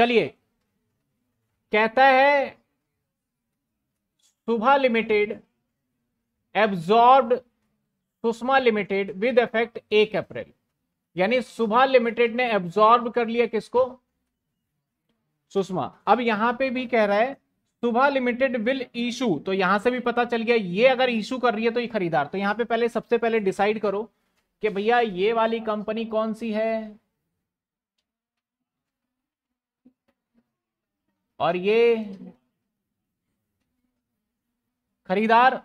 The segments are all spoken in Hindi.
चलिए कहता है Subha limited absorb Sushma limited with effect एक अप्रैल यानी सुबह लिमिटेड ने एब्जॉर्ब कर लिया किसको सुषमा अब यहां पे भी कह रहा है सुबह लिमिटेड विल इशू तो यहां से भी पता चल गया ये अगर इशू कर रही है तो ये खरीदार तो यहां पे पहले सबसे पहले डिसाइड करो कि भैया ये वाली कंपनी कौन सी है और ये खरीदार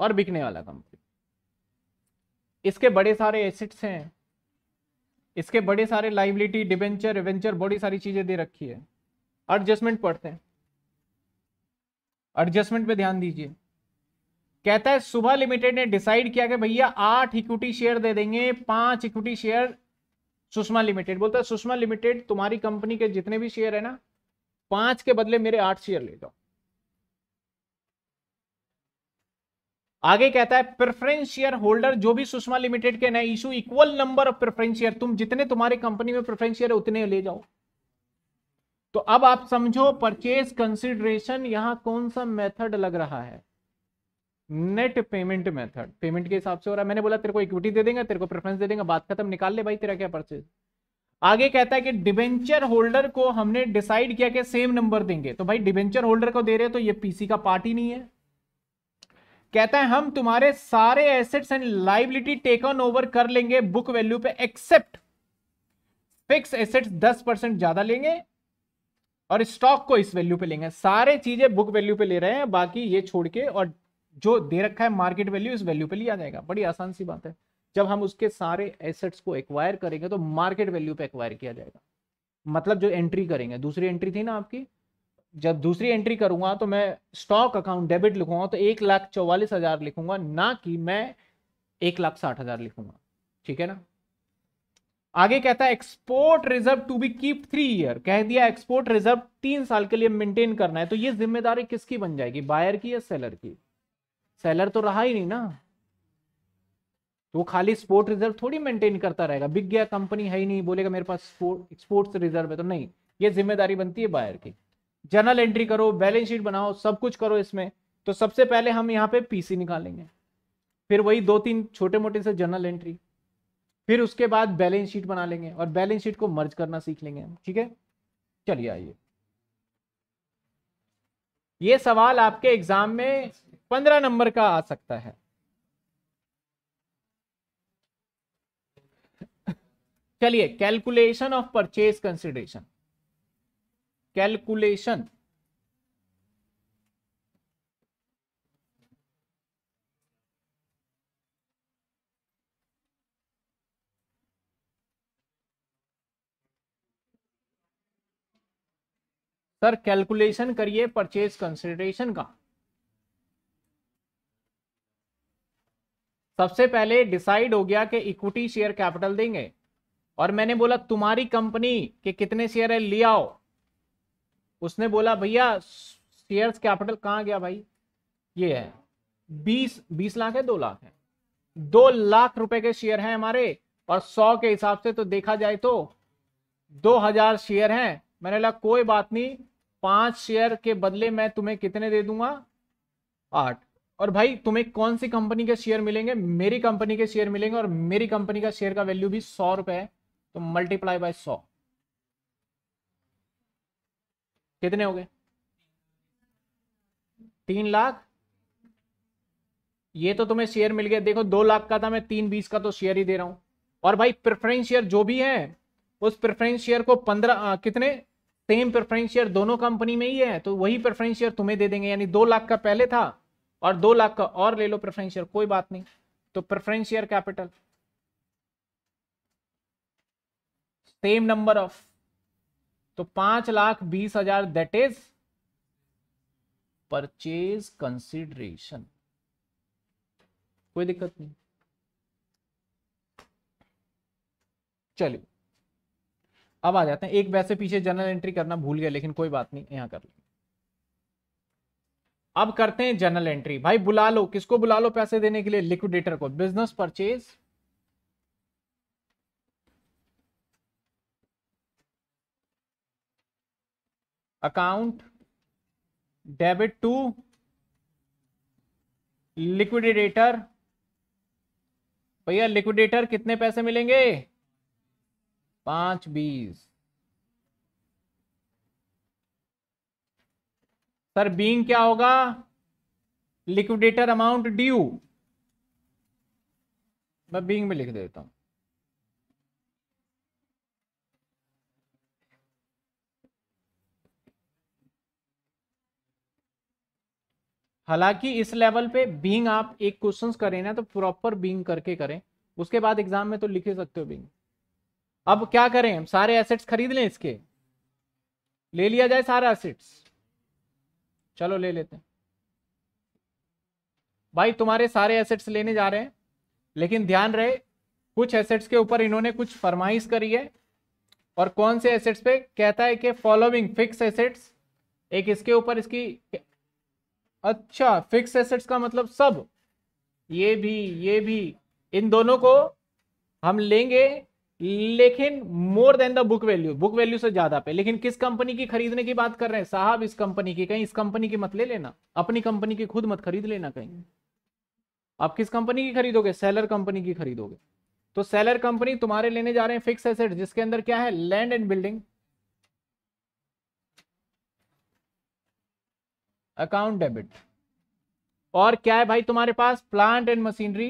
और बिकने वाला कंपनी इसके बड़े सारे एसेट्स हैं इसके बड़े सारे लाइबिलिटी डिवेंचर एवेंचर बड़ी सारी चीजें दे रखी है एडजस्टमेंट पढ़ते हैं एडजस्टमेंट पे ध्यान दीजिए कहता है सुबह लिमिटेड ने डिसाइड किया कि भैया आठ इक्विटी शेयर दे देंगे पांच इक्विटी शेयर सुषमा लिमिटेड बोलता है सुषमा लिमिटेड तुम्हारी कंपनी के जितने भी शेयर है ना पांच के बदले मेरे आठ शेयर ले जाओ आगे कहता है प्रेफरेंस शेयर होल्डर जो भी सुषमा लिमिटेड के नए issue equal number of preference share तुम जितने तुम्हारे कंपनी में प्रेफरेंस शेयर है उतने ले जाओ तो अब आप समझो परचेज कंसिडरेशन यहां कौन सा मेथड लग रहा है नेट पेमेंट मेथड पेमेंट के हिसाब से हो रहा है मैंने बोला तेरे को इक्विटी दे देंगे तेरे को प्रेफरेंस दे देंगे बात खत्म निकाल ले भाई तेरा क्या परचेज आगे कहता है कि डिबेंचर होल्डर को हमने डिसाइड किया कि सेम नंबर देंगे तो भाई डिबेंचर होल्डर को दे रहे तो ये पीसी का पार्ट ही नहीं है कहता है हम तुम्हारे सारे assets and liability take on over कर लेंगे बुक वैल्यू पे एक्सेप्ट फिक्स एसेट्स दस परसेंट ज्यादा लेंगे और स्टॉक को इस वैल्यू पे लेंगे सारे चीजें बुक वैल्यू पे ले रहे हैं बाकी ये छोड़ के और जो दे रखा है मार्केट वैल्यू इस वैल्यू पे लिया जाएगा बड़ी आसान सी बात है जब हम उसके सारे एसेट्स को एक्वायर करेंगे तो मार्केट वैल्यू पे एक्वायर किया जाएगा मतलब जो एंट्री करेंगे दूसरी एंट्री थी ना आपकी जब दूसरी एंट्री करूंगा तो मैं स्टॉक अकाउंट डेबिट लिखूंगा तो एक लाख चौवालीस हजार लिखूंगा ना कि मैं एक लाख साठ हजार लिखूंगा ठीक है ना आगे कहता है export reserve to be keep three year कह दिया एक्सपोर्ट रिजर्व तीन साल के लिए मेंटेन करना है तो ये जिम्मेदारी किसकी बन जाएगी बायर की या सेलर की सेलर तो रहा ही नहीं ना तो वो खाली स्पोर्ट रिजर्व थोड़ी मेंटेन करता रहेगा बिग गया कंपनी है ही नहीं बोलेगा मेरे पास स्पोर्ट्स रिजर्व है तो नहीं ये जिम्मेदारी बनती है बायर की जनरल एंट्री करो बैलेंस शीट बनाओ सब कुछ करो इसमें तो सबसे पहले हम यहाँ पे पीसी निकालेंगे फिर वही दो तीन छोटे मोटे से जनरल एंट्री फिर उसके बाद बैलेंस शीट बना लेंगे और बैलेंस शीट को मर्ज करना सीख लेंगे हम ठीक है चलिए आइए ये सवाल आपके एग्जाम में पंद्रह नंबर का आ सकता है चलिए calculation of purchase consideration calculation sir calculation करिए परचेज कंसिडरेशन का सबसे पहले डिसाइड हो गया कि इक्विटी शेयर कैपिटल देंगे और मैंने बोला तुम्हारी कंपनी के कितने शेयर है ले आओ उसने बोला भैया शेयर्स कैपिटल कहाँ गया भाई ये है बीस बीस लाख है दो लाख है दो लाख रुपए के शेयर हैं हमारे और सौ के हिसाब से तो देखा जाए तो दो हजार शेयर हैं मैंने लगा कोई बात नहीं पांच शेयर के बदले मैं तुम्हें कितने दे दूंगा आठ और भाई तुम्हें कौन सी कंपनी के शेयर मिलेंगे मेरी कंपनी के शेयर मिलेंगे और मेरी कंपनी का शेयर का वैल्यू भी सौ रुपए है तो मल्टीप्लाई बाय सौ कितने हो गए तीन लाख ये तो तुम्हें शेयर मिल गया देखो दो लाख का था मैं तीन बीस का तो शेयर ही दे रहा हूं और भाई प्रेफरेंस शेयर जो भी है उस प्रेफरेंस शेयर को पंद्रह कितने सेम प्रेफरेंस शेयर दोनों कंपनी में ही है तो वही प्रेफरेंस शेयर तुम्हें दे देंगे यानी दो लाख का पहले था और दो लाख का और ले लो प्रेफरेंस शेयर कोई बात नहीं तो preference share capital same number of तो पांच लाख बीस हजार दैट इज परचेज कंसिडरेशन कोई दिक्कत नहीं चलिए अब आ जाते हैं एक वैसे पीछे जनरल एंट्री करना भूल गया लेकिन कोई बात नहीं यहां कर लेंगे अब करते हैं जनरल एंट्री भाई बुला लो किसको बुला लो पैसे देने के लिए लिक्विडेटर को business purchase account debit to liquidator भैया लिक्विडेटर कितने पैसे मिलेंगे पांच बीस सर बींग क्या होगा लिक्विडेटर अमाउंट ड्यू मैं बींग में लिख देता हूं हालांकि इस लेवल पे बींग आप एक क्वेश्चन करें ना तो प्रॉपर बींग करके करें उसके बाद एग्जाम में तो लिख ही सकते हो बींग अब क्या करें हम सारे एसेट्स खरीद लें इसके ले लिया जाए सारे एसेट्स चलो ले लेते हैं भाई तुम्हारे सारे एसेट्स लेने जा रहे हैं लेकिन ध्यान रहे कुछ एसेट्स के ऊपर इन्होंने कुछ फरमाइश करी है और कौन से एसेट्स पे कहता है कि फॉलोइंग फिक्स एसेट्स एक इसके ऊपर इसकी अच्छा फिक्स एसेट्स का मतलब सब ये भी ये भी इन दोनों को हम लेंगे लेकिन more than the book value book value से ज्यादा पे लेकिन किस कंपनी की खरीदने की बात कर रहे हैं साहब इस कंपनी की कहीं इस कंपनी की मत ले लेना अपनी कंपनी की खुद मत खरीद लेना कहीं आप किस कंपनी की खरीदोगे सेलर कंपनी की खरीदोगे तो सेलर कंपनी तुम्हारे लेने जा रहे हैं फिक्स एसेट जिसके अंदर क्या है land and building account debit और क्या है भाई तुम्हारे पास प्लांट एंड मशीनरी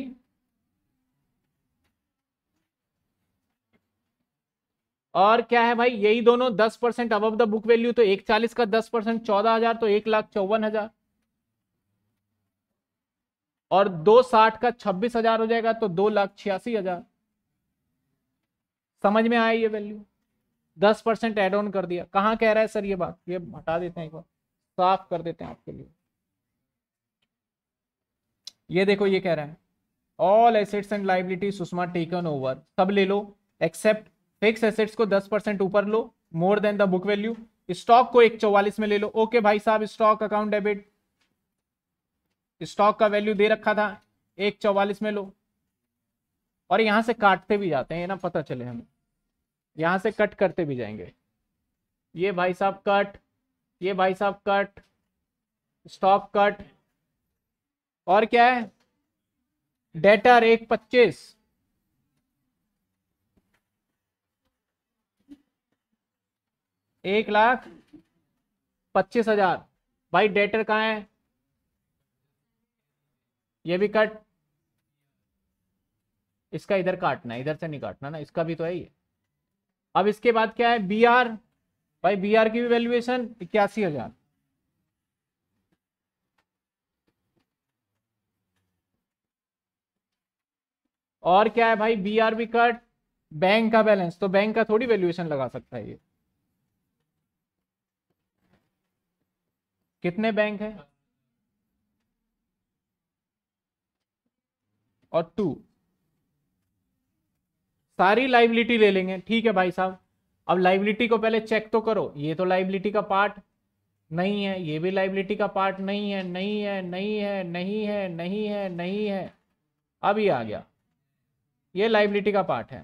और क्या है भाई यही दोनों दस परसेंट अब द बुक वैल्यू तो एक चालीस का दस परसेंट चौदह हजार तो एक लाख चौवन हजार और दो साठ का छब्बीस हजार हो जाएगा तो दो लाख छियासी हजार समझ में आया ये वैल्यू दस परसेंट एड ऑन कर दिया कहां कह रहा है सर ये बात ये हटा देते हैं एक बार साफ कर देते हैं आपके लिए ये देखो ये कह रहे हैं all assets and liability Sushma taken over सब ले लो एक्सेप्ट फिक्स एसेट्स को 10 परसेंट ऊपर लो more than the book value stock को एक चौवालीस में ले लो ओके okay, भाई साहब स्टॉक अकाउंट डेबिट स्टॉक का वैल्यू दे रखा था एक चौवालीस में लो और यहां से काटते भी जाते हैं ना पता चले हमें यहां से कट करते भी जाएंगे ये भाई साहब कट ये भाई साहब कट स्टॉप कट और क्या है डेटर एक पच्चीस एक लाख पच्चीस हजार भाई डेटर कहाँ है ये भी कट इसका इधर काटना है इधर से नहीं काटना ना इसका भी तो है ही अब इसके बाद क्या है बी आर भाई बी आर की भी वैल्यूएशन इक्यासी हजार और क्या है भाई बी आर भी कट बैंक का बैलेंस तो बैंक का थोड़ी वैल्यूएशन लगा सकता है ये कितने बैंक है और टू सारी लाइबिलिटी ले लेंगे ठीक है भाई साहब अब लाइबिलिटी को पहले चेक तो करो ये तो लाइबिलिटी का पार्ट नहीं है ये भी लाइबिलिटी का पार्ट नहीं है नहीं है नहीं है नहीं है नहीं है नहीं है अब ये आ गया ये लाइबिलिटी का पार्ट है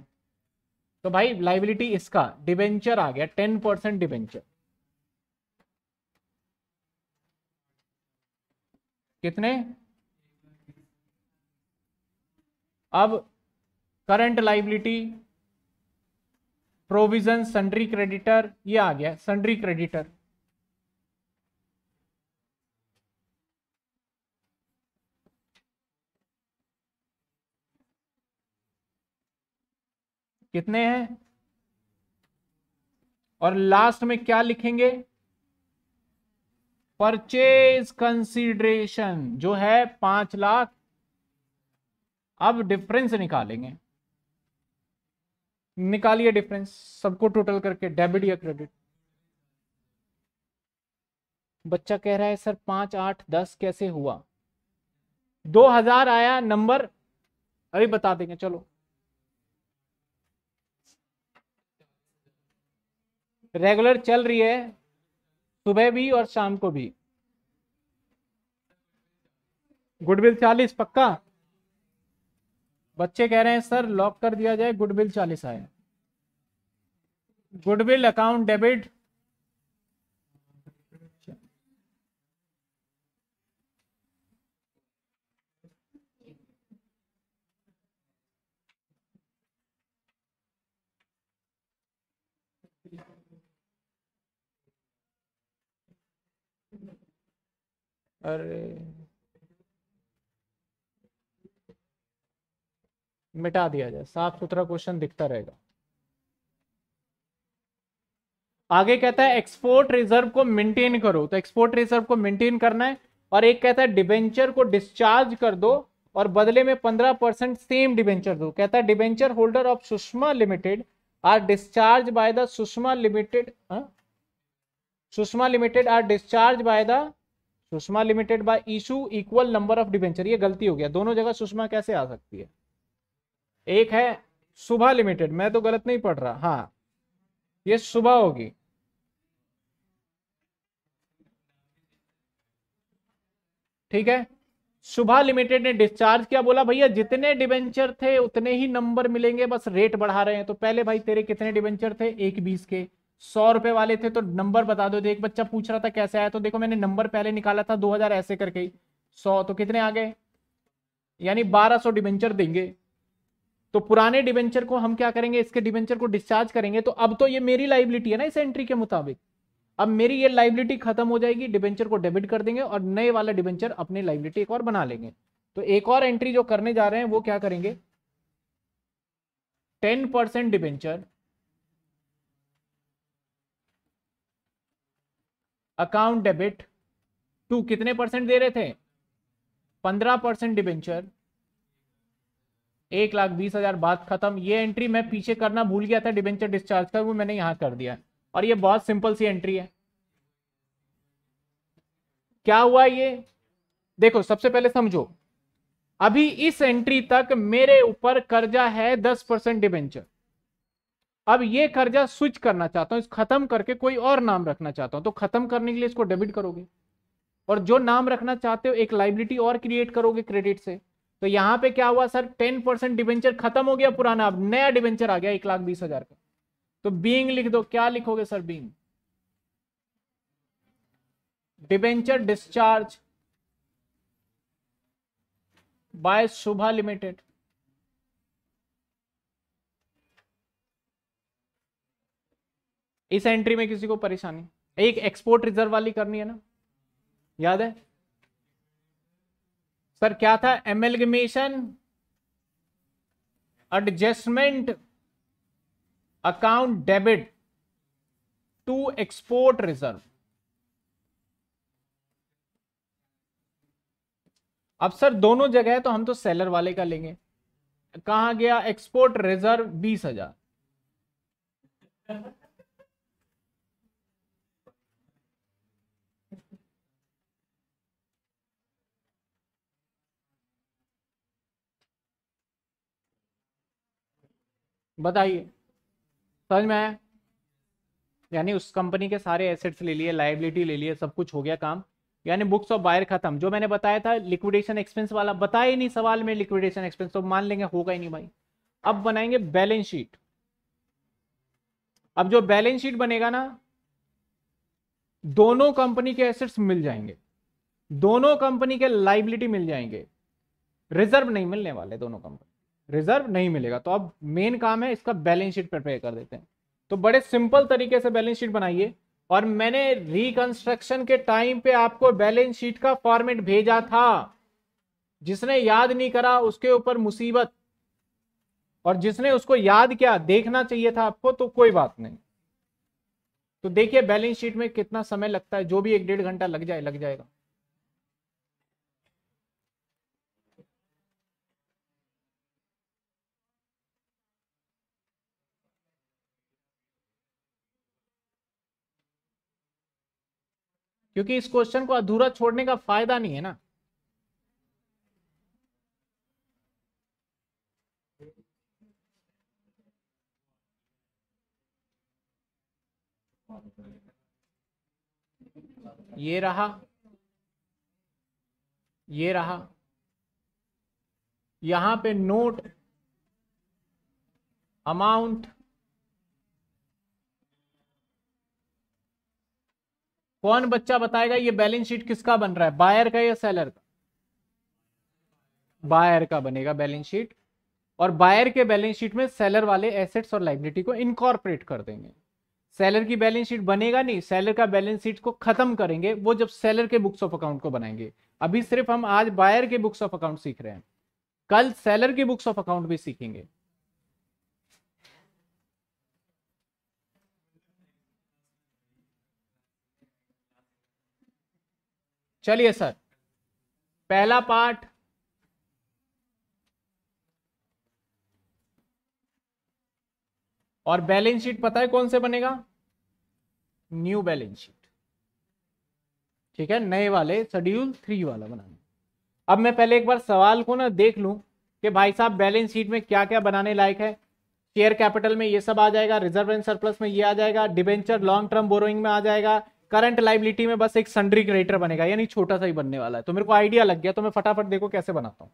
तो भाई लाइबिलिटी इसका डिबेंचर आ गया टेन परसेंट डिबेंचर कितने अब current liability provision sundry creditor ये आ गया सन्ड्री क्रेडिटर कितने हैं और लास्ट में क्या लिखेंगे परचेज कंसीडरेशन जो है पांच लाख अब डिफरेंस निकालेंगे निकालिए डिफरेंस सबको टोटल करके डेबिट या क्रेडिट बच्चा कह रहा है सर पांच आठ दस कैसे हुआ दो हजार आया नंबर अभी बता देंगे चलो रेगुलर चल रही है सुबह भी और शाम को भी गुडविल चालीस पक्का बच्चे कह रहे हैं सर लॉक कर दिया जाए गुडविल चालीस आए गुडविल अकाउंट डेबिट अरे मिटा दिया जाए साफ सुथरा क्वेश्चन दिखता रहेगा आगे कहता है एक्सपोर्ट रिजर्व को मेंटेन करो तो एक्सपोर्ट रिजर्व को मेंटेन करना है और एक कहता है डिबेंचर को डिस्चार्ज कर दो और बदले में पंद्रह परसेंट सेम डिबेंचर दो कहता है debenture holder of Sushma limited are discharge by the Sushma limited Sushma limited are discharge by the Sushma limited by issue equal number of debenture ये गलती हो गया दोनों जगह सुषमा कैसे आ सकती है एक है सुबह लिमिटेड मैं तो गलत नहीं पढ़ रहा हाँ ये सुबह होगी ठीक है सुबह लिमिटेड ने डिस्चार्ज किया बोला भैया जितने डिवेंचर थे उतने ही नंबर मिलेंगे बस रेट बढ़ा रहे हैं तो पहले भाई तेरे कितने डिवेंचर थे एक बीस के सौ रुपए वाले थे तो नंबर बता दो एक बच्चा पूछ रहा था कैसे आया तो देखो मैंने नंबर पहले निकाला था दो हजार ऐसे करके सौ तो कितने आ गए यानी बारह सौ डिवेंचर देंगे तो पुराने डिवेंचर को हम क्या करेंगे इसके डिबेंचर को डिस्चार्ज करेंगे तो अब तो ये मेरी लाइबिलिटी है ना इस एंट्री के मुताबिक अब मेरी ये लाइबिलिटी खत्म हो जाएगी डिबेंचर को डेबिट कर देंगे और नए वाला डिवेंचर अपनी लाइबिलिटी एक और बना लेंगे तो एक और एंट्री जो करने जा रहे हैं वो क्या करेंगे ten percent debenture account debit to कितने परसेंट दे रहे थे पंद्रह परसेंट डिबेंचर एक लाख बीस हजार बात खत्म ये एंट्री मैं पीछे करना भूल गया था डिबेंचर डिस्चार्ज कर वो मैंने यहां कर दिया और ये बहुत सिंपल सी एंट्री है क्या हुआ ये देखो सबसे पहले समझो अभी इस एंट्री तक मेरे ऊपर कर्जा है दस परसेंट डिबेंचर अब ये कर्जा स्विच करना चाहता हूं इस खत्म करके कोई और नाम रखना चाहता हूं तो खत्म करने के लिए इसको डेबिट करोगे और जो नाम रखना चाहते हो एक लाइबिलिटी और क्रिएट करोगे क्रेडिट से तो यहां पे क्या हुआ सर टेन परसेंट डिवेंचर खत्म हो गया पुराना अब नया डिवेंचर आ गया एक लाख बीस हजार का तो बींग लिख दो क्या लिखोगे sir being debenture discharge by Shubha limited इस एंट्री में किसी को परेशानी एक एक्सपोर्ट रिजर्व वाली करनी है ना याद है सर क्या था amalgamation adjustment account debit to export reserve अब सर दोनों जगह है तो हम तो सेलर वाले का लेंगे कहा गया एक्सपोर्ट रिजर्व बीस हजार बताइए समझ में आया यानी उस कंपनी के सारे एसेट्स ले लिए लाइबिलिटी ले लिए सब कुछ हो गया काम यानी बुक्स ऑफ बायर खत्म जो मैंने बताया था लिक्विडेशन एक्सपेंस वाला बताया ही नहीं सवाल में लिक्विडेशन एक्सपेंस तो मान लेंगे होगा ही नहीं भाई अब बनाएंगे बैलेंस शीट अब जो बैलेंस शीट बनेगा ना दोनों कंपनी के एसेट्स मिल जाएंगे दोनों कंपनी के लाइबिलिटी मिल जाएंगे रिजर्व नहीं मिलने वाले दोनों कंपनी रिजर्व नहीं मिलेगा तो अब मेन काम है इसका बैलेंस शीट प्रिपेयर कर देते हैं तो बड़े सिंपल तरीके से बैलेंस शीट बनाइए और मैंने रिकंस्ट्रक्शन के टाइम पे आपको बैलेंस शीट का फॉर्मेट भेजा था जिसने याद नहीं करा उसके ऊपर मुसीबत और जिसने उसको याद किया देखना चाहिए था आपको तो कोई बात नहीं तो देखिए बैलेंस शीट में कितना समय लगता है जो भी एक डेढ़ घंटा लग जाए लग जाएगा क्योंकि इस क्वेश्चन को अधूरा छोड़ने का फायदा नहीं है ना ये रहा ये रहा यहां पे नोट अमाउंट कौन बच्चा बताएगा ये बैलेंस शीट किसका बन रहा है बायर का या सेलर का बायर का बनेगा बैलेंस शीट और बायर के बैलेंस शीट में सेलर वाले एसेट्स और लाइबिलिटी को इनकॉर्पोरेट कर देंगे सेलर की बैलेंस शीट बनेगा नहीं सेलर का बैलेंस शीट को खत्म करेंगे वो जब सेलर के बुक्स ऑफ अकाउंट को बनाएंगे अभी सिर्फ हम आज बायर के बुक्स ऑफ अकाउंट सीख रहे हैं कल सेलर के बुक्स ऑफ अकाउंट भी सीखेंगे चलिए सर पहला पार्ट और बैलेंस शीट पता है कौन से बनेगा न्यू बैलेंस शीट ठीक है नए वाले शेड्यूल थ्री वाला बनाने अब मैं पहले एक बार सवाल को ना देख लूं कि भाई साहब बैलेंस शीट में क्या क्या बनाने लायक है शेयर कैपिटल में ये सब आ जाएगा रिजर्व एंड सरप्लस में ये आ जाएगा डिबेंचर लॉन्ग टर्म बोरोइंग में आ जाएगा करंट लाइबिलिटी में बस एक सन्ड्री क्रेडिटर बनेगा यानी छोटा सा ही बनने वाला है तो मेरे को आइडिया लग गया तो मैं फटाफट देखो कैसे बनाता हूं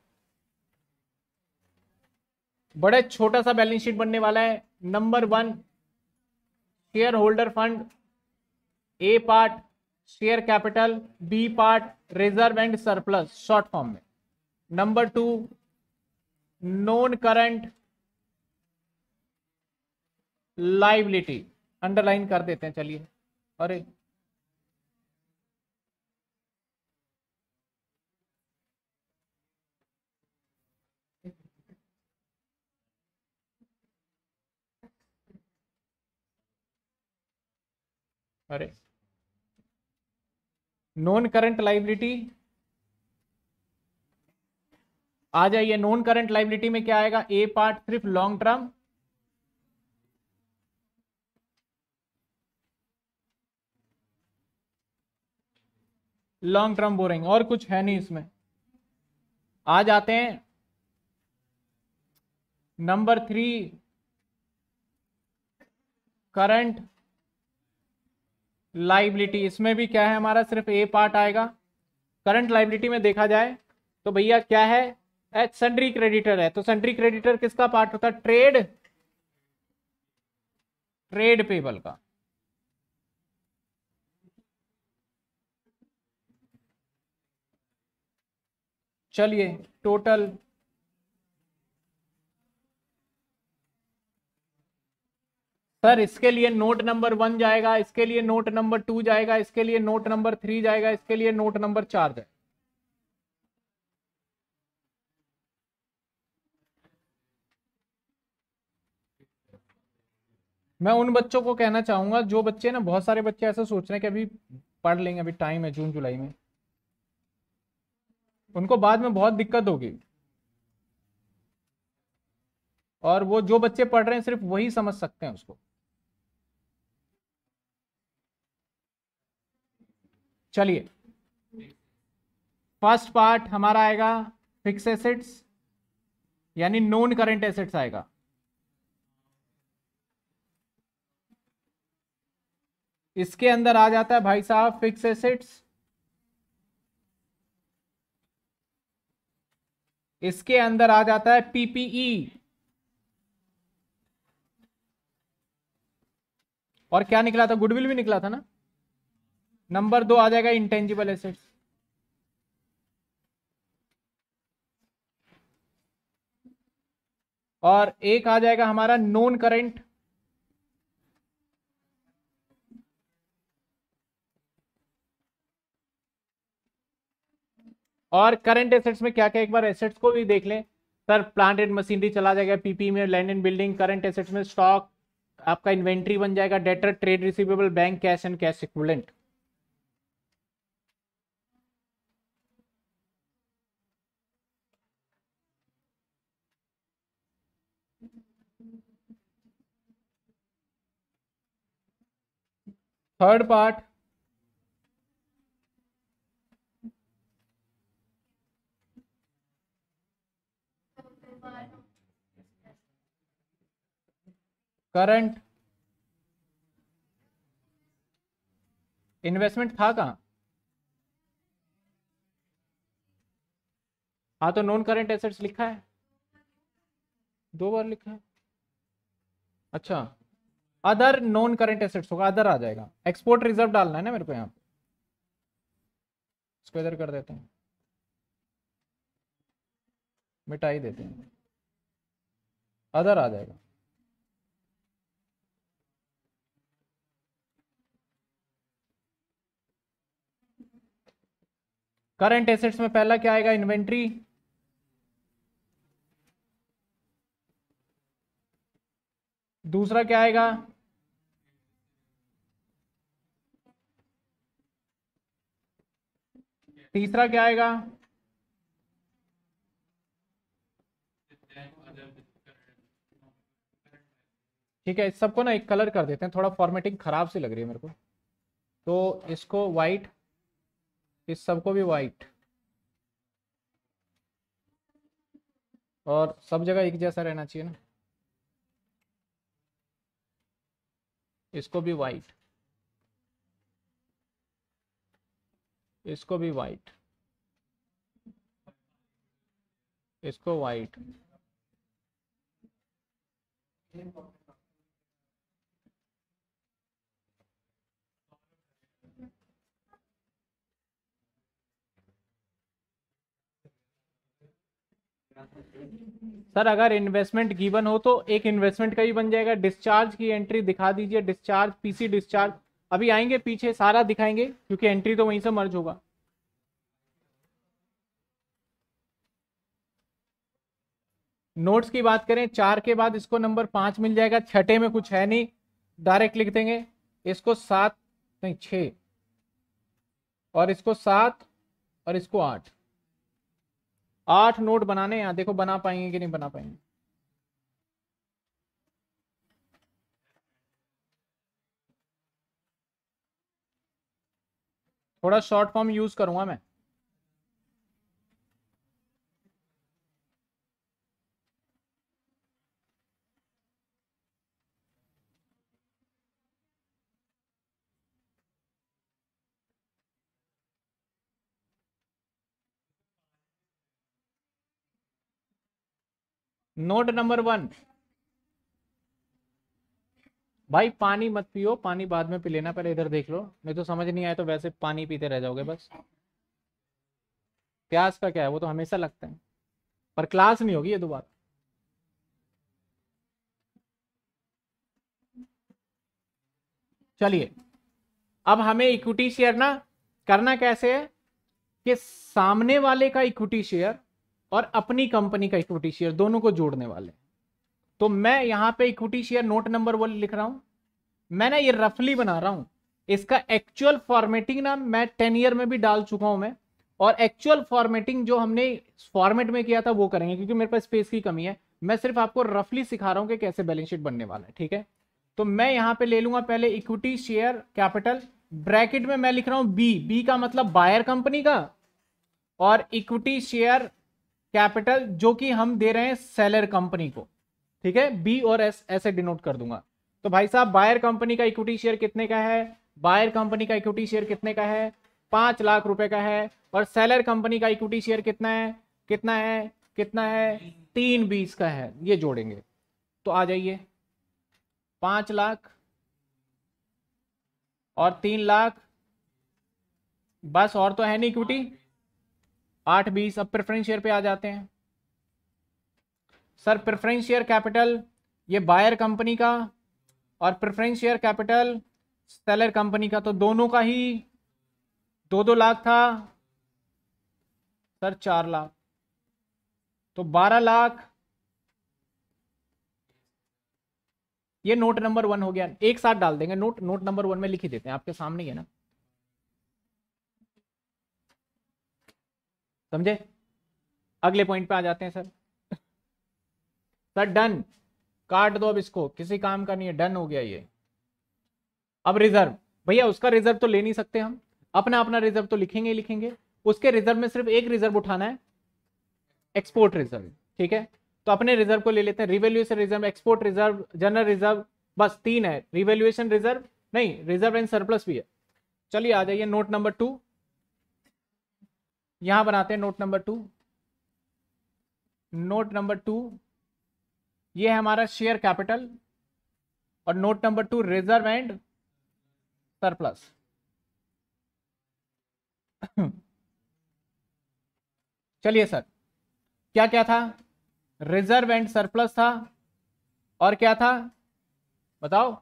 बड़े छोटा सा बैलेंस शीट बनने वाला है number one share holder fund A part share capital B part reserve and surplus short form में number two non current liability underline कर देते हैं चलिए अरे अरे नॉन करंट लाइबिलिटी आ जाइए नॉन करंट लाइबिलिटी में क्या आएगा ए पार्ट सिर्फ long term long term borrowing और कुछ है नहीं इसमें आ जाते हैं नंबर थ्री करंट लाइबिलिटी इसमें भी क्या है हमारा सिर्फ ए पार्ट आएगा करंट लाइबिलिटी में देखा जाए तो भैया क्या है एच सेंड्री क्रेडिटर है तो सेंड्री क्रेडिटर किसका पार्ट होता है ट्रेड ट्रेड पेबल का चलिए टोटल सर इसके लिए नोट नंबर वन जाएगा इसके लिए नोट नंबर टू जाएगा इसके लिए नोट नंबर थ्री जाएगा इसके लिए नोट नंबर चार जाएगा मैं उन बच्चों को कहना चाहूंगा जो बच्चे ना बहुत सारे बच्चे ऐसा सोच रहे हैं कि अभी पढ़ लेंगे अभी टाइम है जून जुलाई में उनको बाद में बहुत दिक्कत होगी और वो जो बच्चे पढ़ रहे हैं सिर्फ वही समझ सकते हैं उसको चलिए फर्स्ट पार्ट हमारा आएगा फिक्स एसेट्स यानी नॉन करंट एसेट्स आएगा इसके अंदर आ जाता है भाई साहब फिक्स एसेट्स इसके अंदर आ जाता है पीपीई e। और क्या निकला था गुडविल भी निकला था ना नंबर दो आ जाएगा इंटेंजिबल एसेट्स और एक आ जाएगा हमारा नॉन करंट और करंट एसेट्स में क्या क्या एक बार एसेट्स को भी देख लें सर प्लांट एंड मशीनरी चला जाएगा पीपी में land and building current assets में स्टॉक आपका इन्वेंट्री बन जाएगा debtor trade receivable bank cash and cash equivalent third part current investment था कहां हाँ तो नॉन करंट एसेट्स लिखा है दो बार लिखा है अच्छा अदर नॉन करंट एसेट्स होगा अदर आ जाएगा एक्सपोर्ट रिजर्व डालना है ना मेरे को यहाँ पे इधर कर देते हैं मिटाई देते हैं अदर आ जाएगा करंट एसेट्स में पहला क्या आएगा इन्वेंट्री दूसरा क्या आएगा तीसरा क्या आएगा ठीक है इस सबको ना एक कलर कर देते हैं थोड़ा फॉर्मेटिंग खराब सी लग रही है मेरे को तो इसको वाइट इस सबको भी वाइट और सब जगह एक जैसा रहना चाहिए ना इसको भी वाइट इसको भी वाइट इसको वाइट सर अगर इन्वेस्टमेंट गिवन हो तो एक इन्वेस्टमेंट का ही बन जाएगा डिस्चार्ज की एंट्री दिखा दीजिए डिस्चार्ज पीसी डिस्चार्ज अभी आएंगे पीछे सारा दिखाएंगे क्योंकि एंट्री तो वहीं से मर्ज होगा नोट्स की बात करें चार के बाद इसको नंबर पांच मिल जाएगा छठे में कुछ है नहीं डायरेक्ट लिख देंगे इसको सात नहीं छ और इसको सात और इसको आठ आठ नोट बनाने यहां देखो बना पाएंगे कि नहीं बना पाएंगे थोड़ा शॉर्ट फॉर्म यूज करूंगा मैं नोट नंबर वन भाई पानी मत पियो पानी बाद में पी लेना पहले इधर देख लो नहीं तो समझ नहीं आए तो वैसे पानी पीते रह जाओगे बस प्यास का क्या है वो तो हमेशा लगता है पर क्लास नहीं होगी ये दो तो बात चलिए अब हमें इक्विटी शेयर ना करना कैसे है कि सामने वाले का इक्विटी शेयर और अपनी कंपनी का इक्विटी शेयर दोनों को जोड़ने वाले तो मैं यहां पे equity share note number one लिख रहा हूं मैं ना ये रफली बना रहा हूं इसका एक्चुअल फॉर्मेटिंग ना मैं टेन ईयर में भी डाल चुका हूं मैं और एक्चुअल फॉर्मेटिंग जो हमने फॉर्मेट में किया था वो करेंगे क्योंकि मेरे पास स्पेस की कमी है मैं सिर्फ आपको रफली सिखा रहा हूं कि कैसे बैलेंस शीट बनने वाला है ठीक है तो मैं यहां पे ले लूंगा पहले इक्विटी शेयर कैपिटल ब्रैकेट में मैं लिख रहा हूँ बी बी का मतलब बायर कंपनी का और इक्विटी शेयर कैपिटल जो कि हम दे रहे हैं सेलर कंपनी को ठीक है बी और एस ऐसे डिनोट कर दूंगा तो भाई साहब बायर कंपनी का इक्विटी शेयर कितने का है बायर कंपनी का इक्विटी शेयर कितने का है पांच लाख रुपए का है और सेलर कंपनी का इक्विटी शेयर कितना है कितना है कितना है तीन बीस का है ये जोड़ेंगे तो आ जाइए पांच लाख और तीन लाख बस और तो है नहीं इक्विटी आठ बीस अब प्रेफरेंस शेयर पे आ जाते हैं सर प्रेफरेंस शेयर कैपिटल ये बायर कंपनी का और preference share capital seller company का तो दोनों का ही दो दो लाख था सर चार लाख तो बारह लाख ये नोट नंबर वन हो गया एक साथ डाल देंगे नोट नोट नंबर वन में लिख ही देते हैं आपके सामने ही है ना समझे अगले पॉइंट पे आ जाते हैं सर सर डन काट दो अब इसको किसी काम का नहीं है डन हो गया ये अब रिजर्व भैया उसका रिजर्व तो ले नहीं सकते हम अपना अपना रिजर्व तो लिखेंगे ही लिखेंगे उसके रिजर्व में सिर्फ एक रिजर्व उठाना है एक्सपोर्ट रिजर्व ठीक है तो अपने रिजर्व को ले लेते हैं revaluation reserve export reserve general reserve बस तीन है रिवेल्युएशन रिजर्व नहीं रिजर्व एंड सरप्लस भी है चलिए आ जाइए नोट नंबर टू यहां बनाते हैं note number two note number two ये है हमारा शेयर कैपिटल और note number two reserve and surplus चलिए सर क्या क्या था रिजर्व एंड सरप्लस था और क्या था बताओ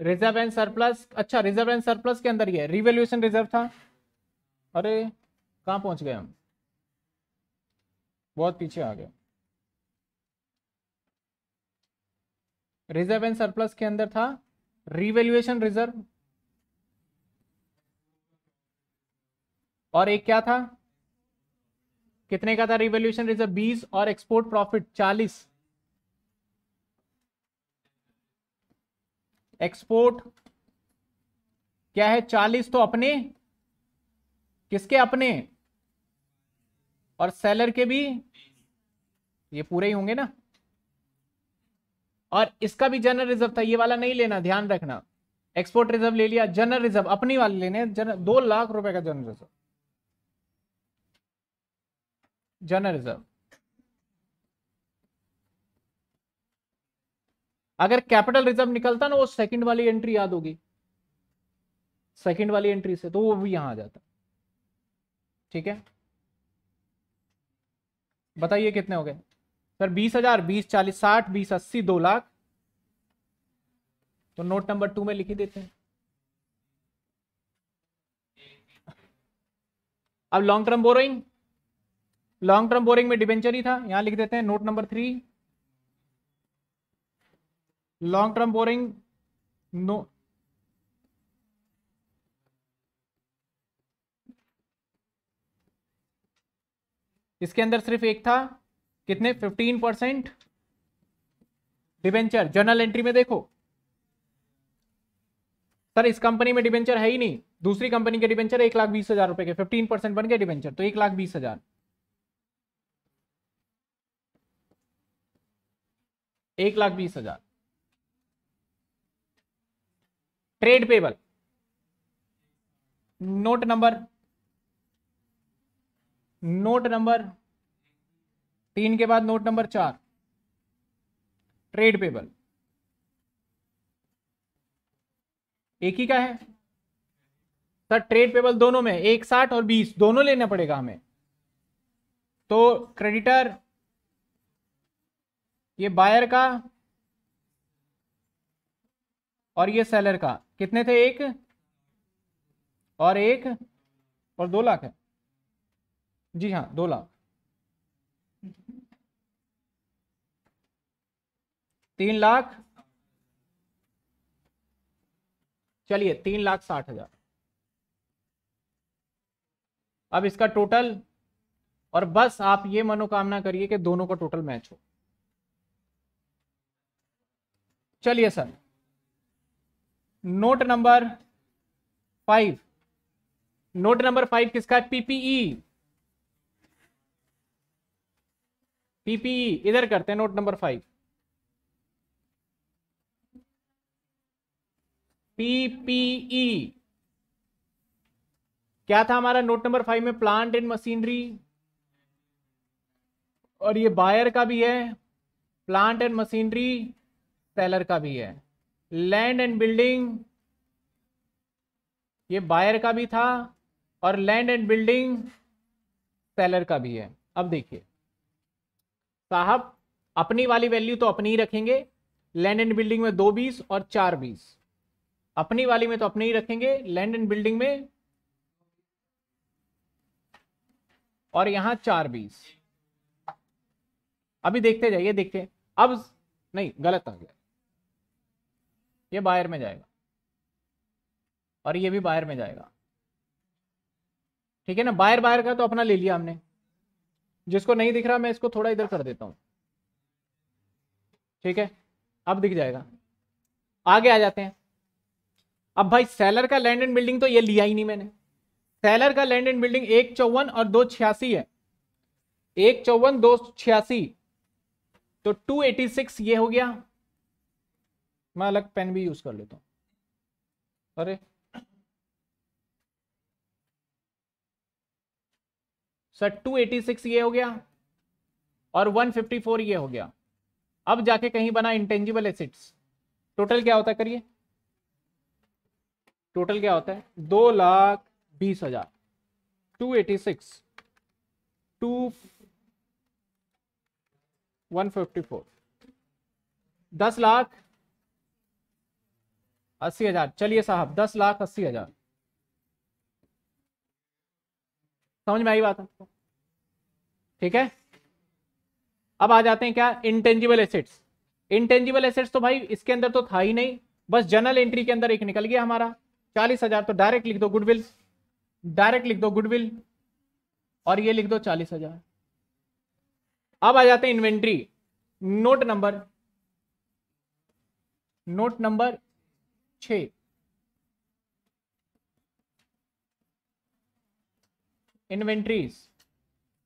रिजर्व एंड सरप्लस अच्छा रिजर्व एंड सरप्लस के अंदर ये रिवेल्यूशन रिजर्व था अरे कहां पहुंच गए हम बहुत पीछे आ गए रिजर्व एंड सरप्लस के अंदर था रिवेल्युएशन रिजर्व और एक क्या था कितने का था रिवेल्यूशन रिजर्व बीस और एक्सपोर्ट प्रॉफिट चालीस एक्सपोर्ट क्या है चालीस तो अपने किसके अपने और सेलर के भी ये पूरे ही होंगे ना और इसका भी जनरल रिजर्व था ये वाला नहीं लेना ध्यान रखना एक्सपोर्ट रिजर्व ले लिया जनरल रिजर्व अपनी वाले लेने जन, दो लाख रुपए का जनरल रिजर्व जनरल रिजर्व अगर कैपिटल रिजर्व निकलता ना वो सेकंड वाली एंट्री याद होगी सेकंड वाली एंट्री से तो वो भी यहां आ जाता ठीक है बताइए कितने हो गए सर बीस हजार बीस चालीस साठ बीस अस्सी दो लाख तो नोट नंबर टू में लिख ही देते हैं अब long term borrowing long term borrowing में डिबेंचर ही था यहां लिख देते हैं note number three long term borrowing no इसके अंदर सिर्फ एक था कितने fifteen percent debenture journal entry में देखो सर इस कंपनी में डिबेंचर है ही नहीं दूसरी कंपनी के डिबेंचर एक लाख बीस हजार रुपए के फिफ्टीन परसेंट बन गए डिबेंचर तो एक लाख बीस हजार एक लाख बीस हजार trade payable note number note number तीन के बाद नोट नंबर चार ट्रेड पेबल एक ही का है सर ट्रेड पेबल दोनों में एक साठ और बीस दोनों लेना पड़ेगा हमें तो क्रेडिटर ये बायर का और ये सेलर का कितने थे एक और एक और दो लाख है जी हाँ दो लाख तीन लाख चलिए तीन लाख साठ हजार अब इसका टोटल और बस आप ये मनोकामना करिए कि दोनों का टोटल मैच हो चलिए sir note number five note number five किसका है पीपीई पीपीई इधर करते हैं note number five PPE e. क्या था हमारा नोट नंबर फाइव में प्लांट एंड मशीनरी और ये बायर का भी है प्लांट एंड मशीनरी सेलर का भी है लैंड एंड बिल्डिंग ये बायर का भी था और लैंड एंड बिल्डिंग सेलर का भी है अब देखिए साहब अपनी वाली वैल्यू तो अपनी ही रखेंगे लैंड एंड बिल्डिंग में दो बीस और चार बीस अपनी वाली में तो अपने ही रखेंगे लैंड एंड बिल्डिंग में और यहां चार बीस अभी देखते जाइए देखते अब नहीं गलत आ गया ये बायर में जाएगा और ये भी बायर में जाएगा ठीक है ना बायर बायर का तो अपना ले लिया हमने जिसको नहीं दिख रहा मैं इसको थोड़ा इधर कर देता हूं ठीक है अब दिख जाएगा आगे आ जाते हैं अब भाई सेलर का लैंड एंड बिल्डिंग तो ये लिया ही नहीं मैंने सेलर का लैंड एंड बिल्डिंग एक चौवन और दो छियासी है एक चौवन दो छियासी तो टू एटी सिक्स ये हो गया मैं अलग पेन भी यूज कर लेता हूं अरे सर टू एटी सिक्स ये हो गया और वन फिफ्टी फोर ये हो गया अब जाके कहीं बना इंटेंजिबल एसिड्स टोटल क्या होता करिए टोटल क्या होता है दो लाख बीस हजार two eighty six two one fifty four दस लाख अस्सी हजार चलिए साहब दस लाख अस्सी हजार समझ में आई बात आपको ठीक है अब आ जाते हैं क्या इंटेंजिबल एसेट्स इंटेंजिबल एसेट्स तो भाई इसके अंदर तो था ही नहीं बस जनरल एंट्री के अंदर एक निकल गया हमारा चालीस हजार तो डायरेक्ट लिख दो गुडविल डायरेक्ट लिख दो गुडविल और ये लिख दो चालीस हजार अब आ जाते हैं inventory note number note number छ इन्वेंट्रीज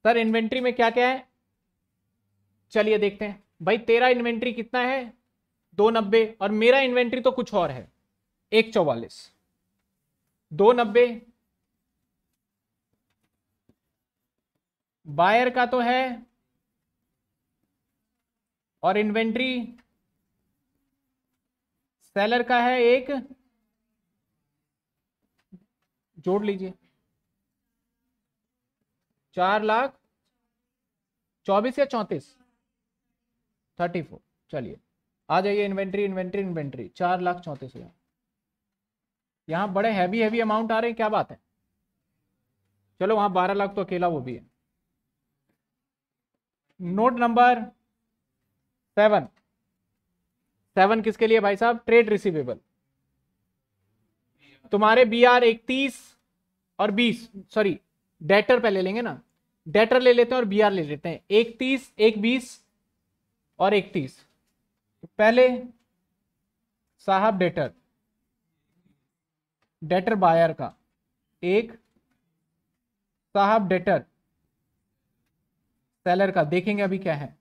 सर इन्वेंट्री में क्या क्या है चलिए देखते हैं भाई तेरा इन्वेंट्री कितना है दो नब्बे और मेरा इन्वेंट्री तो कुछ और है एक चौवालीस दो नब्बे बायर का तो है और इन्वेंट्री सेलर का है एक जोड़ लीजिए चार लाख चौबीस या चौंतीस थर्टी फोर चलिए आ जाइए इन्वेंट्री इन्वेंट्री इन्वेंट्री चार लाख चौंतीस हजार यहां बड़े हैवी हैवी अमाउंट आ रहे हैं क्या बात है चलो वहां बारह लाख तो अकेला वो भी है नोट नंबर सेवन सेवन किसके लिए भाई साहब ट्रेड रिसीवेबल तुम्हारे बी आर इकतीस और बीस सॉरी डेटर पहले लेंगे ना डेटर ले लेते हैं और बी आर ले लेते हैं इकतीस एक बीस और इकतीस पहले साहब डेटर डेटर बायर का एक साहब डेटर सेलर का देखेंगे अभी क्या है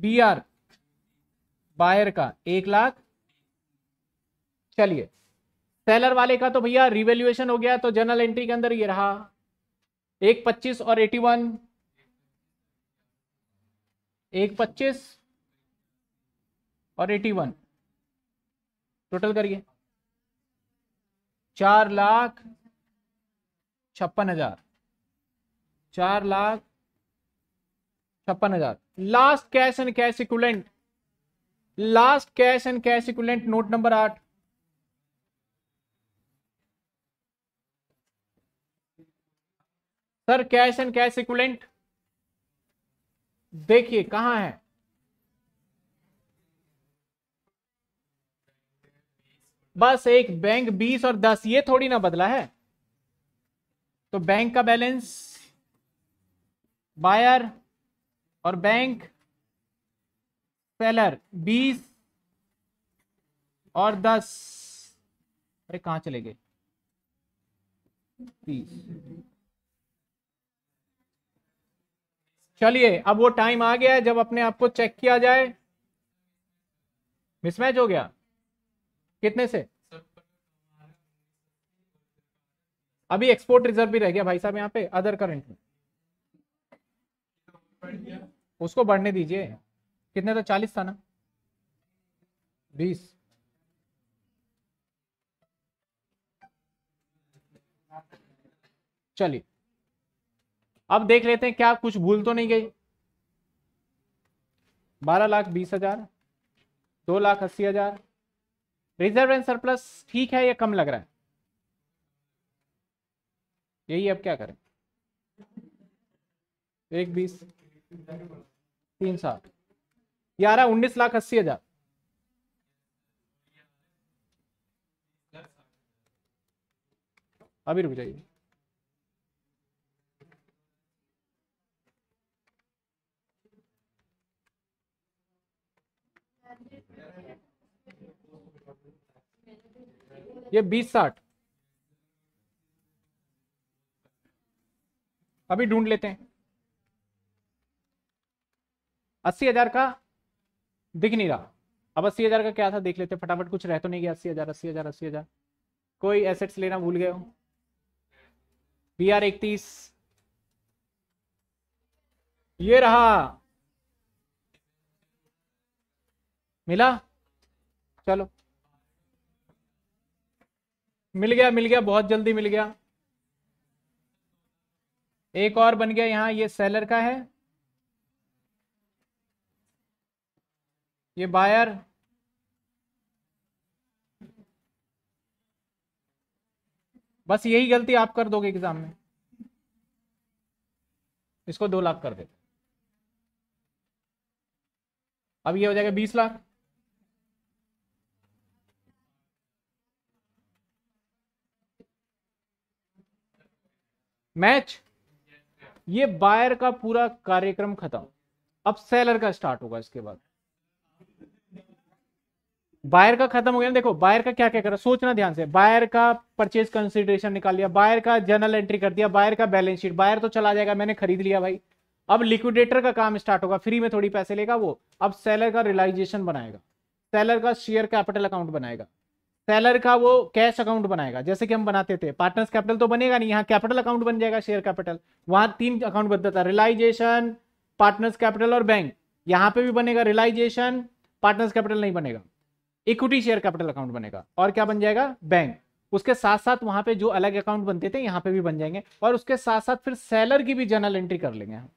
बी आर बायर का एक लाख चलिए सेलर वाले का तो भैया रिवेल्युएशन हो गया तो जनरल एंट्री के अंदर ये रहा एक पच्चीस और एटी वन एक पच्चीस और एटी वन टोटल करिए चार लाख छप्पन हजार चार लाख छप्पन हजार last cash and cash equivalent last cash and cash equivalent note number आठ sir cash and cash equivalent देखिए कहां है बस एक बैंक बीस और दस ये थोड़ी ना बदला है तो बैंक का बैलेंस बायर और बैंक सेलर बीस और दस अरे कहा चले गए तीस चलिए अब वो टाइम आ गया है जब अपने आप को चेक किया जाए मिसमैच हो गया कितने से अभी एक्सपोर्ट रिजर्व भी रह गया भाई साहब यहाँ पे अदर करंट में उसको बढ़ने दीजिए कितने था तो चालीस था ना बीस चलिए अब देख लेते हैं क्या कुछ भूल तो नहीं गई बारह लाख बीस हजार दो लाख अस्सी हजार रिजर्व एंड सरप्लस ठीक है या कम लग रहा है यही अब क्या करें एक बीस तीन सात ग्यारह उन्नीस लाख अस्सी हजार अभी रुक जाइए ये बीस साठ अभी ढूंढ लेते हैं अस्सी हजार का दिख नहीं रहा अब अस्सी हजार का क्या था देख लेते फटाफट कुछ रह तो नहीं गया अस्सी हजार अस्सी हजार अस्सी हजार कोई एसेट्स लेना भूल गए हो बी आर इकतीस ये रहा मिला चलो मिल गया मिल गया बहुत जल्दी मिल गया एक और बन गया यहां ये सेलर का है ये बायर बस यही गलती आप कर दोगे एग्जाम में इसको दो लाख कर देते अब ये हो जाएगा बीस लाख मैच ये बायर का पूरा कार्यक्रम खत्म अब सेलर का स्टार्ट होगा इसके बाद बायर का खत्म हो गया देखो बायर का क्या क्या करा सोचना ध्यान से बायर का परचेज कंसिडरेशन निकाल लिया बायर का जर्नल एंट्री कर दिया बायर का बैलेंस शीट बायर तो चला जाएगा मैंने खरीद लिया भाई अब लिक्विडेटर का काम स्टार्ट होगा फ्री में थोड़ी पैसे लेगा वो अब सेलर का रिलाइजेशन बनाएगा सेलर का शेयर कैपिटल अकाउंट बनाएगा सेलर का वो कैश अकाउंट बनाएगा जैसे कि हम बनाते थे पार्टनर्स कैपिटल तो बनेगा नहीं यहाँ कैपिटल अकाउंट बन जाएगा शेयर कैपिटल वहां तीन अकाउंट बनता था रिलाइजेशन पार्टनर्स कैपिटल और बैंक यहाँ पे भी बनेगा रिलाइजेशन पार्टनर्स कैपिटल नहीं बनेगा इक्विटी शेयर कैपिटल अकाउंट बनेगा और क्या बन जाएगा बैंक उसके साथ साथ वहां पे जो अलग अकाउंट बनते थे यहाँ पे भी बन जाएंगे और उसके साथ साथ फिर सेलर की भी जर्नल एंट्री कर लेंगे हम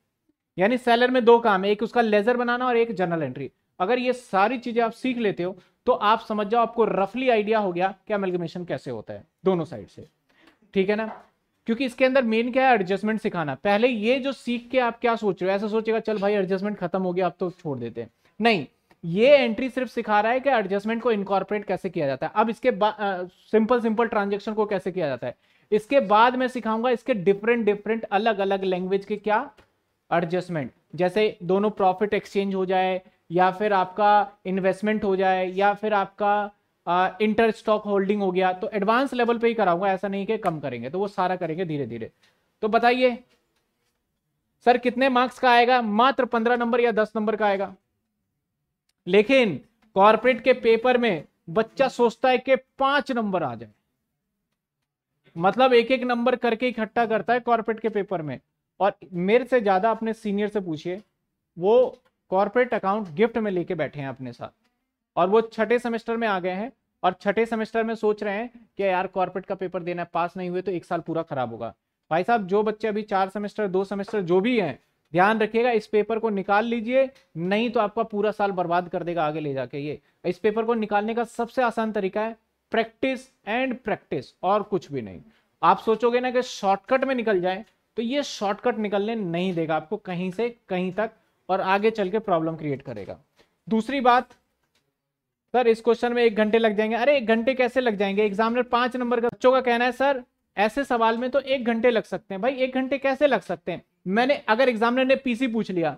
यानी सेलर में दो काम है एक उसका लेजर बनाना और एक जर्नल एंट्री अगर ये सारी चीजें आप सीख लेते हो तो आप समझ जाओ आपको रफली आइडिया हो गया कि अमेलगमेशन कैसे होता है दोनों साइड से ठीक है ना क्योंकि इसके अंदर मेन क्या है एडजस्टमेंट सिखाना पहले ये जो सीख के आप क्या सोच रहे हो ऐसा सोचेगा चल भाई एडजस्टमेंट खत्म हो गया आप तो छोड़ देते हैं नहीं ये एंट्री सिर्फ सिखा रहा है कि एडजस्टमेंट को इनकॉर्पोरेट कैसे किया जाता है अब इसके सिंपल सिंपल ट्रांजेक्शन को कैसे किया जाता है इसके बाद मैं सिखाऊंगा इसके डिफरेंट डिफरेंट अलग अलग लैंग्वेज के क्या एडजस्टमेंट जैसे दोनों प्रॉफिट एक्सचेंज हो जाए या फिर आपका इन्वेस्टमेंट हो जाए या फिर आपका इंटर स्टॉक होल्डिंग हो गया तो एडवांस लेवल पे ही कराऊंगा ऐसा नहीं कि कम करेंगे तो वो सारा करेंगे धीरे धीरे तो बताइए सर कितने मार्क्स का आएगा मात्र पंद्रह नंबर या दस नंबर का आएगा लेकिन कॉरपोरेट के पेपर में बच्चा सोचता है कि पांच नंबर आ जाए मतलब एक एक नंबर करके इकट्ठा करता है कॉर्पोरेट के पेपर में और मेरे से ज्यादा अपने सीनियर से पूछिए वो कॉरपोरेट अकाउंट गिफ्ट में लेके बैठे हैं अपने साथ और वो छठे सेमेस्टर में आ गए हैं और छठे सेमेस्टर में सोच रहे हैं कि यार कॉर्पोरेट का पेपर देना पास नहीं हुए तो एक साल पूरा खराब होगा भाई साहब जो बच्चे अभी चार सेमेस्टर दो सेमेस्टर जो भी हैं ध्यान रखिएगा इस पेपर को निकाल लीजिए नहीं तो आपका पूरा साल बर्बाद कर देगा आगे ले जाके ये इस पेपर को निकालने का सबसे आसान तरीका है प्रैक्टिस एंड प्रैक्टिस और कुछ भी नहीं आप सोचोगे ना कि शॉर्टकट में निकल जाए तो ये शॉर्टकट निकलने नहीं देगा आपको कहीं से कहीं तक और आगे चल के प्रॉब्लम क्रिएट करेगा दूसरी बात सर इस क्वेश्चन में एक घंटे लग जाएंगे अरे एक घंटे कैसे लग जाएंगे एग्जामिनर पांच नंबर का बच्चों का कहना है सर ऐसे सवाल में तो एक घंटे लग सकते हैं भाई एक घंटे कैसे लग सकते हैं मैंने अगर एग्जामिनर ने पीसी पूछ लिया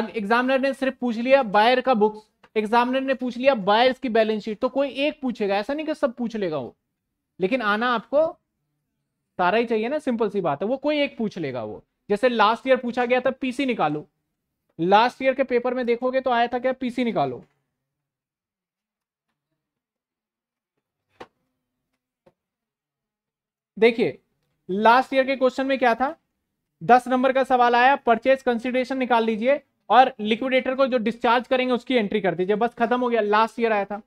अगर एग्जामिनर ने सिर्फ पूछ लिया बायर का बुक्स एग्जामिनर ने पूछ लिया बायर्स की बैलेंस शीट तो कोई एक पूछेगा ऐसा नहीं कि सब पूछ लेगा वो लेकिन आना आपको सारा ही चाहिए ना सिंपल सी बात है वो कोई एक पूछ लेगा वो जैसे लास्ट ईयर पूछा गया था पीसी निकालो लास्ट ईयर के पेपर में देखोगे तो आया था क्या पीसी निकालो देखिए लास्ट ईयर के क्वेश्चन में क्या था दस नंबर का सवाल आया परचेज कंसिडरेशन निकाल लीजिए और लिक्विडेटर को जो डिस्चार्ज करेंगे उसकी एंट्री कर दीजिए बस खत्म हो गया लास्ट ईयर आया था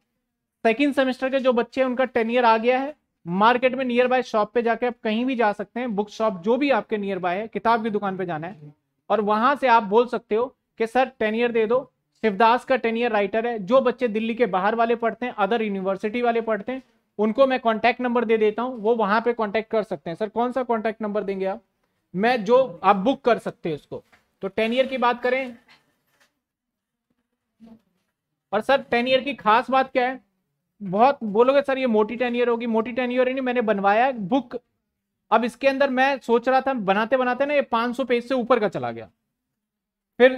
सेकेंड सेमेस्टर के जो बच्चे हैं उनका टेन ईयर आ गया है मार्केट में नियर बाय शॉप पे जाके आप कहीं भी जा सकते हैं बुक शॉप जो भी आपके नियर बाय है किताब की दुकान पे जाना है और वहां से आप बोल सकते हो कि सर टेन ईयर दे दो शिवदास का टेन ईयर राइटर है जो बच्चे दिल्ली के बाहर वाले पढ़ते हैं अदर यूनिवर्सिटी वाले पढ़ते हैं उनको मैं कॉन्टैक्ट नंबर दे देता हूँ वो वहां पे कॉन्टैक्ट कर सकते हैं सर कौन सा कॉन्टैक्ट नंबर देंगे आप मैं जो आप बुक कर सकते हैं उसको तो टेन ईयर की बात करें और सर टेन ईयर की खास बात क्या है बहुत बोलोगे सर ये मोटी टेन ईयर होगी मोटी टेन ईयर ही नहीं मैंने बनवाया बुक अब इसके अंदर मैं सोच रहा था बनाते बनाते ना ये 500 पेज से ऊपर का चला गया फिर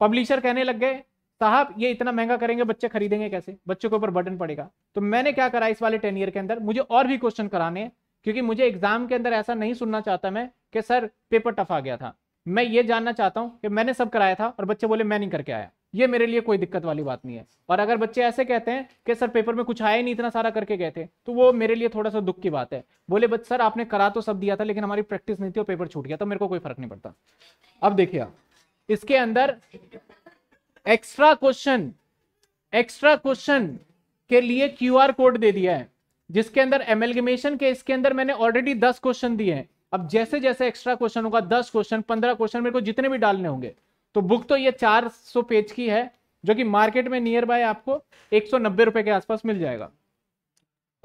पब्लिशर कहने लग गए साहब ये इतना महंगा करेंगे बच्चे खरीदेंगे कैसे बच्चों के ऊपर बटन पड़ेगा तो मैंने क्या करा इस वाले टेन ईयर के अंदर मुझे और भी क्वेश्चन कराने हैं क्योंकि मुझे एग्जाम के अंदर ऐसा नहीं सुनना चाहता मैं कि सर पेपर टफ आ गया था मैं ये जानना चाहता हूँ कि मैंने सब कराया था और बच्चे बोले मैं नहीं करके आया ये मेरे लिए कोई दिक्कत वाली बात नहीं है और अगर बच्चे ऐसे कहते हैं कि सर पेपर में कुछ आया ही नहीं इतना सारा करके गए थे तो वो मेरे लिए थोड़ा सा दुख की बात है बोले बच सर आपने करा तो सब दिया था लेकिन हमारी प्रैक्टिस नहीं थी और पेपर छूट गया तो मेरे को कोई फर्क नहीं पड़ता अब देखिए इसके अंदर एक्स्ट्रा क्वेश्चन एक्स्ट्रा क्वेश्चन के लिए क्यू कोड दे दिया है जिसके अंदर एमेलगमेशन के इसके अंदर मैंने ऑलरेडी दस क्वेश्चन दिए हैं अब जैसे जैसे एक्स्ट्रा क्वेश्चन होगा दस क्वेश्चन पंद्रह क्वेश्चन मेरे को जितने भी डालने होंगे तो बुक तो ये 400 पेज की है जो कि मार्केट में नियर बाय आपको एक सौ रुपए के आसपास मिल जाएगा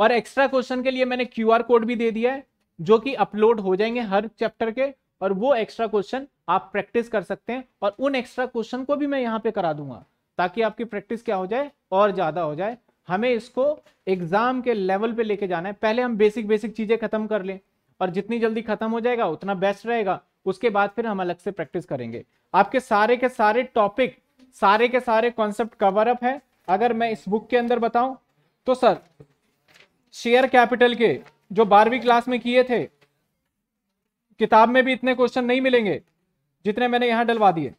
और एक्स्ट्रा क्वेश्चन के लिए मैंने क्यू कोड भी दे दिया है जो कि अपलोड हो जाएंगे हर चैप्टर के और वो एक्स्ट्रा क्वेश्चन आप प्रैक्टिस कर सकते हैं और उन एक्स्ट्रा क्वेश्चन को भी मैं यहाँ पे करा दूंगा ताकि आपकी प्रैक्टिस क्या हो जाए और ज़्यादा हो जाए हमें इसको एग्जाम के लेवल पे लेके जाना है पहले हम बेसिक बेसिक चीज़ें खत्म कर लें और जितनी जल्दी खत्म हो जाएगा उतना बेस्ट रहेगा उसके बाद फिर हम अलग से प्रैक्टिस करेंगे आपके सारे के सारे टॉपिक सारे के सारे कॉन्सेप्ट कवर अप है अगर मैं इस बुक के अंदर बताऊं तो सर शेयर कैपिटल के जो बारहवीं क्लास में किए थे किताब में भी इतने क्वेश्चन नहीं मिलेंगे जितने मैंने यहां डलवा दिए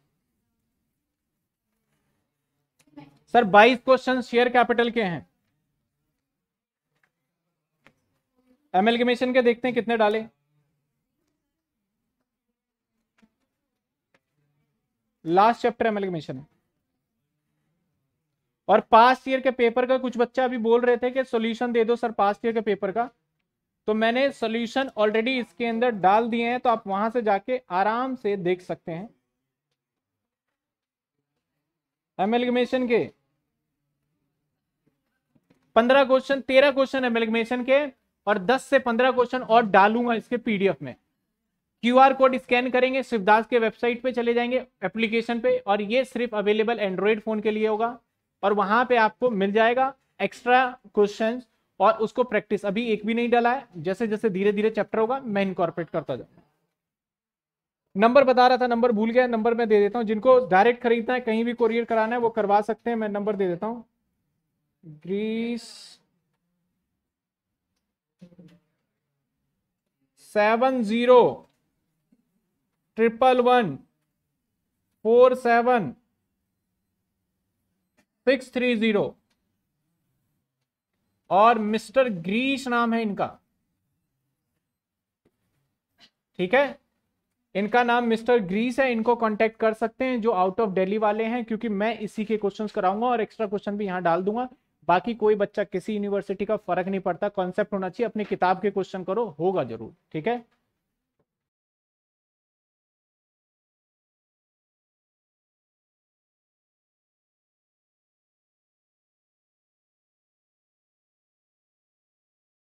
सर 22 क्वेश्चन शेयर कैपिटल के हैं कमीशन के देखते हैं कितने डाले लास्ट चैप्टर एमलगमेशन है और पास्ट ईयर के पेपर का कुछ बच्चा अभी बोल रहे थे कि सोल्यूशन दे दो सर पास्ट ईयर के पेपर का तो मैंने सोल्यूशन ऑलरेडी इसके अंदर डाल दिए हैं तो आप वहां से जाके आराम से देख सकते हैं एमलगमेशन के पंद्रह क्वेश्चन तेरह क्वेश्चन एमलगमेशन के और दस से पंद्रह क्वेश्चन और डालूंगा इसके पीडीएफ में क्यू आर कोड स्कैन करेंगे शिवदास के वेबसाइट पे चले जाएंगे एप्लीकेशन पे और ये सिर्फ अवेलेबल एंड्रॉयड फ़ोन के लिए होगा और वहाँ पे आपको मिल जाएगा एक्स्ट्रा क्वेश्चन और उसको प्रैक्टिस अभी एक भी नहीं डाला है जैसे जैसे धीरे धीरे चैप्टर होगा मैं इनकॉर्पोरेट करता जाऊँ नंबर बता रहा था नंबर भूल गया नंबर मैं दे देता हूँ जिनको डायरेक्ट खरीदना है कहीं भी कोरियर कराना है वो करवा सकते हैं मैं नंबर दे देता हूँ ग्रीस seven zero triple one four seven six three zero और मिस्टर ग्रीस नाम है इनका ठीक है इनका नाम मिस्टर ग्रीस है इनको कांटेक्ट कर सकते हैं जो आउट ऑफ दिल्ली वाले हैं क्योंकि मैं इसी के क्वेश्चंस कराऊंगा और एक्स्ट्रा क्वेश्चन भी यहां डाल दूंगा बाकी कोई बच्चा किसी यूनिवर्सिटी का फर्क नहीं पड़ता कॉन्सेप्ट होना चाहिए अपनी किताब के क्वेश्चन करो होगा जरूर ठीक है